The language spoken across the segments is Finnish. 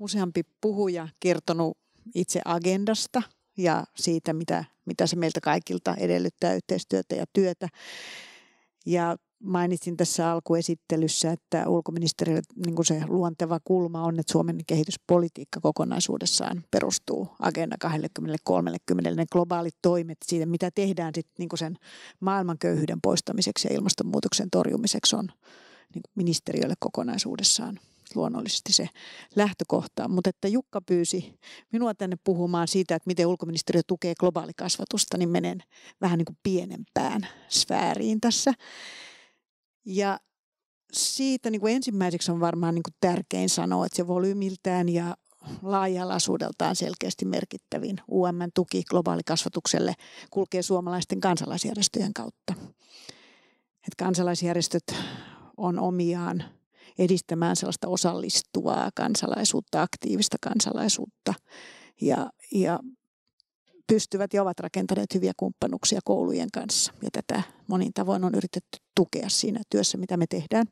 useampi puhuja kertonut itse agendasta ja siitä, mitä, mitä se meiltä kaikilta edellyttää yhteistyötä ja työtä. Ja mainitsin tässä alkuesittelyssä, että ulkoministeriö niin se luonteva kulma on, että Suomen kehityspolitiikka kokonaisuudessaan perustuu Agenda 2030, ne globaalit toimet siitä, mitä tehdään sit, niin sen maailman köyhyyden poistamiseksi ja ilmastonmuutoksen torjumiseksi on niin ministeriölle kokonaisuudessaan luonnollisesti se lähtökohta. Mutta että Jukka pyysi minua tänne puhumaan siitä, että miten ulkoministeriö tukee globaalikasvatusta, niin menen vähän niin kuin pienempään sfääriin tässä. Ja siitä niin kuin ensimmäiseksi on varmaan niin kuin tärkein sanoa, että se volyymiltään ja laaja selkeästi merkittävin UM-tuki globaalikasvatukselle kulkee suomalaisten kansalaisjärjestöjen kautta. Et kansalaisjärjestöt on omiaan edistämään sellaista osallistuvaa kansalaisuutta, aktiivista kansalaisuutta ja, ja pystyvät ja ovat rakentaneet hyviä kumppanuksia koulujen kanssa. Ja tätä monin tavoin on yritetty tukea siinä työssä, mitä me tehdään.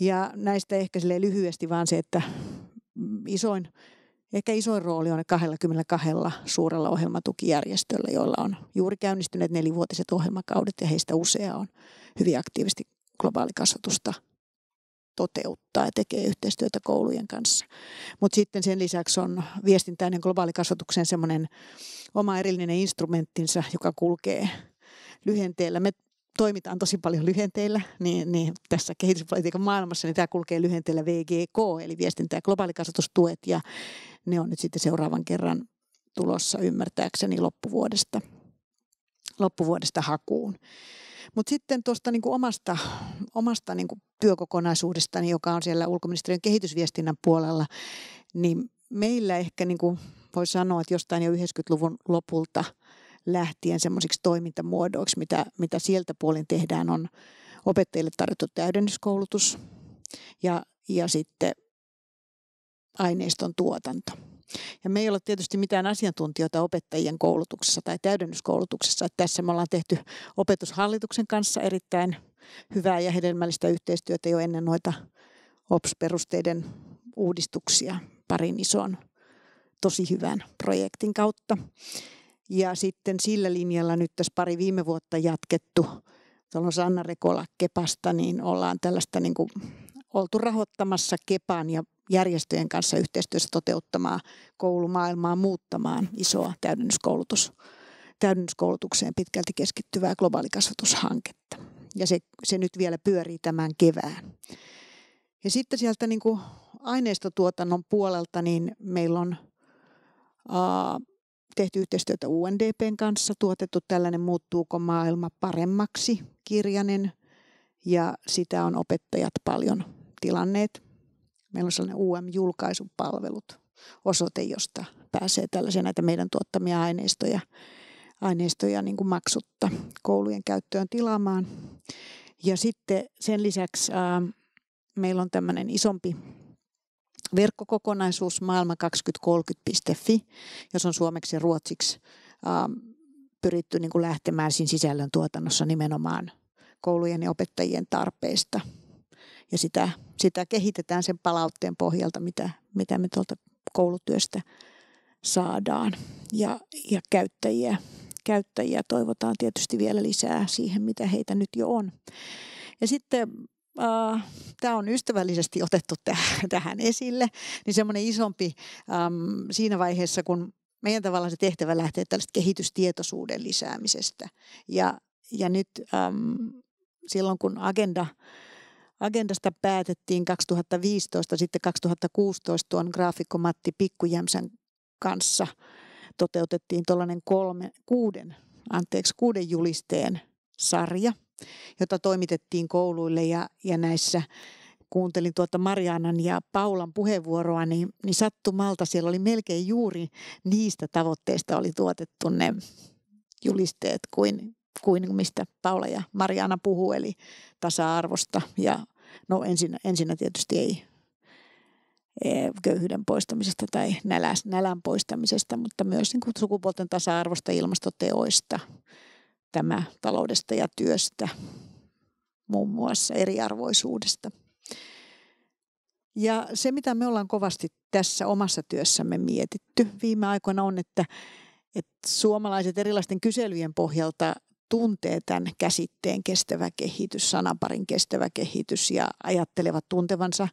Ja näistä ehkä lyhyesti vaan se, että isoin, ehkä isoin rooli on 22 suurella ohjelmatukijärjestöllä, joilla on juuri käynnistyneet nelivuotiset ohjelmakaudet ja heistä usea on hyvin aktiivisesti globaalikasvatusta – toteuttaa ja tekee yhteistyötä koulujen kanssa. Mutta sitten sen lisäksi on viestintäinen globaalikasvatuksen semmoinen oma erillinen instrumenttinsa, joka kulkee lyhenteellä. Me toimitaan tosi paljon lyhenteillä, niin, niin tässä kehityspolitiikan maailmassa niin tämä kulkee lyhenteellä VGK, eli viestintä- ja globaalikasvatustuet, ja ne on nyt sitten seuraavan kerran tulossa ymmärtääkseni loppuvuodesta, loppuvuodesta hakuun. Mutta sitten tuosta niin omasta, omasta niin työkokonaisuudestani, joka on siellä ulkoministeriön kehitysviestinnän puolella, niin meillä ehkä niin voi sanoa, että jostain jo 90-luvun lopulta lähtien semmoisiksi toimintamuodoiksi, mitä, mitä sieltä puolin tehdään, on opettajille tarjottu täydennyskoulutus ja, ja sitten aineiston tuotanto. Ja me ei ole tietysti mitään asiantuntijoita opettajien koulutuksessa tai täydennyskoulutuksessa. Että tässä me ollaan tehty opetushallituksen kanssa erittäin hyvää ja hedelmällistä yhteistyötä jo ennen noita OPS-perusteiden uudistuksia parin ison tosi hyvän projektin kautta. Ja sitten sillä linjalla nyt tässä pari viime vuotta jatkettu, tuolla Sanna Rekola Kepasta, niin ollaan tällaista niin kuin oltu rahoittamassa Kepan ja järjestöjen kanssa yhteistyössä toteuttamaa koulumaailmaa muuttamaan isoa täydennyskoulutus, täydennyskoulutukseen pitkälti keskittyvää globaalikasvatushanketta. Ja se, se nyt vielä pyörii tämän kevään. Ja sitten sieltä niin kuin aineistotuotannon puolelta niin meillä on äh, tehty yhteistyötä UNDPn kanssa, tuotettu tällainen Muuttuuko maailma paremmaksi kirjanen ja sitä on opettajat paljon tilanneet – Meillä on sellainen UM-julkaisupalvelut osoite, josta pääsee tällaisia näitä meidän tuottamia aineistoja, aineistoja niin kuin maksutta koulujen käyttöön tilaamaan. Ja sitten sen lisäksi äh, meillä on tämmöinen isompi verkkokokonaisuus maailma2030.fi, jos on suomeksi ja ruotsiksi äh, pyritty niin kuin lähtemään siinä sisällön tuotannossa nimenomaan koulujen ja opettajien tarpeista – ja sitä, sitä kehitetään sen palautteen pohjalta, mitä, mitä me tuolta koulutyöstä saadaan. Ja, ja käyttäjiä, käyttäjiä toivotaan tietysti vielä lisää siihen, mitä heitä nyt jo on. Ja sitten äh, tämä on ystävällisesti otettu täh- tähän esille, niin semmoinen isompi ähm, siinä vaiheessa, kun meidän tavallaan se tehtävä lähtee tällaista kehitystietoisuuden lisäämisestä. Ja, ja nyt äm, silloin, kun agenda Agendasta päätettiin 2015, sitten 2016 tuon graafikko Matti Pikkujämsän kanssa toteutettiin tuollainen kolme, kuuden, anteeksi, kuuden julisteen sarja, jota toimitettiin kouluille ja, ja näissä kuuntelin tuota Marianan ja Paulan puheenvuoroa, niin, niin sattumalta siellä oli melkein juuri niistä tavoitteista oli tuotettu ne julisteet kuin kuin mistä Paula ja Mariana puhuu, eli tasa-arvosta. Ja no ensin ensinnä tietysti ei e, köyhyyden poistamisesta tai näläs, nälän poistamisesta, mutta myös niin kuin sukupuolten tasa-arvosta, ilmastoteoista, tämä taloudesta ja työstä, muun muassa eriarvoisuudesta. Ja se, mitä me ollaan kovasti tässä omassa työssämme mietitty viime aikoina on, että, että suomalaiset erilaisten kyselyjen pohjalta tuntee tämän käsitteen kestävä kehitys, sanaparin kestävä kehitys ja ajattelevat tuntevansa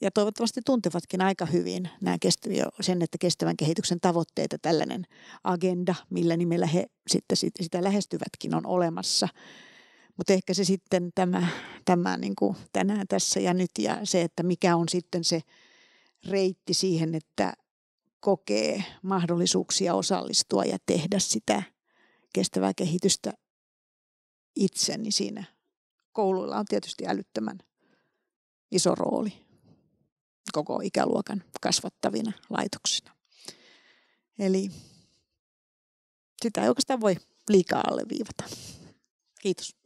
ja toivottavasti tuntevatkin aika hyvin nämä kestä, sen, että kestävän kehityksen tavoitteita tällainen agenda, millä nimellä he sitten sitä lähestyvätkin on olemassa. Mutta ehkä se sitten tämä, tämä niin kuin tänään tässä ja nyt ja se, että mikä on sitten se reitti siihen, että kokee mahdollisuuksia osallistua ja tehdä sitä – kestävää kehitystä itse, niin siinä kouluilla on tietysti älyttömän iso rooli koko ikäluokan kasvattavina laitoksina. Eli sitä ei oikeastaan voi liikaa alleviivata. Kiitos.